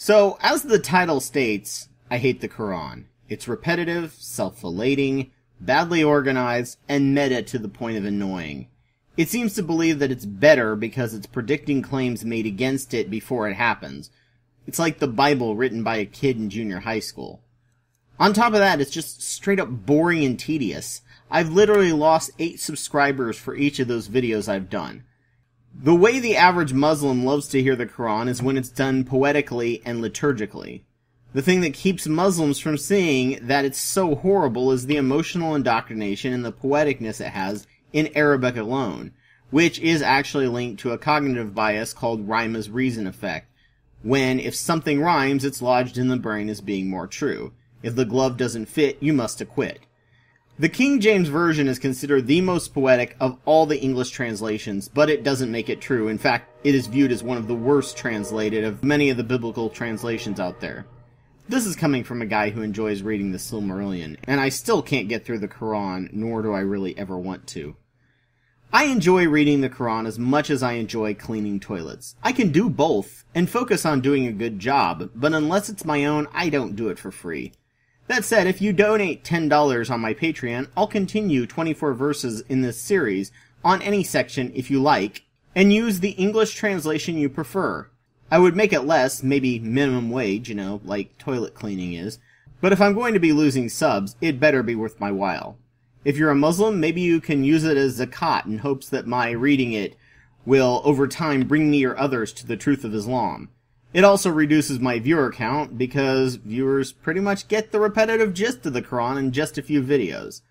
So, as the title states, I hate the Quran. It's repetitive, self-filleting, badly organized, and meta to the point of annoying. It seems to believe that it's better because it's predicting claims made against it before it happens. It's like the Bible written by a kid in junior high school. On top of that, it's just straight up boring and tedious. I've literally lost eight subscribers for each of those videos I've done. The way the average Muslim loves to hear the Quran is when it's done poetically and liturgically. The thing that keeps Muslims from seeing that it's so horrible is the emotional indoctrination and the poeticness it has in Arabic alone, which is actually linked to a cognitive bias called Rima's reason effect, when if something rhymes, it's lodged in the brain as being more true. If the glove doesn't fit, you must acquit. The King James Version is considered the most poetic of all the English translations, but it doesn't make it true. In fact, it is viewed as one of the worst translated of many of the biblical translations out there. This is coming from a guy who enjoys reading the Silmarillion, and I still can't get through the Quran, nor do I really ever want to. I enjoy reading the Quran as much as I enjoy cleaning toilets. I can do both, and focus on doing a good job, but unless it's my own, I don't do it for free. That said, if you donate $10 on my Patreon, I'll continue 24 verses in this series on any section if you like, and use the English translation you prefer. I would make it less, maybe minimum wage, you know, like toilet cleaning is, but if I'm going to be losing subs, it better be worth my while. If you're a Muslim, maybe you can use it as zakat in hopes that my reading it will, over time, bring me or others to the truth of Islam. It also reduces my viewer count because viewers pretty much get the repetitive gist of the Quran in just a few videos.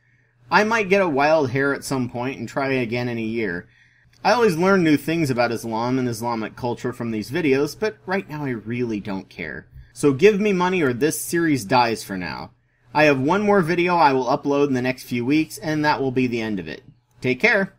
I might get a wild hair at some point and try again in a year. I always learn new things about Islam and Islamic culture from these videos, but right now I really don't care. So give me money or this series dies for now. I have one more video I will upload in the next few weeks, and that will be the end of it. Take care!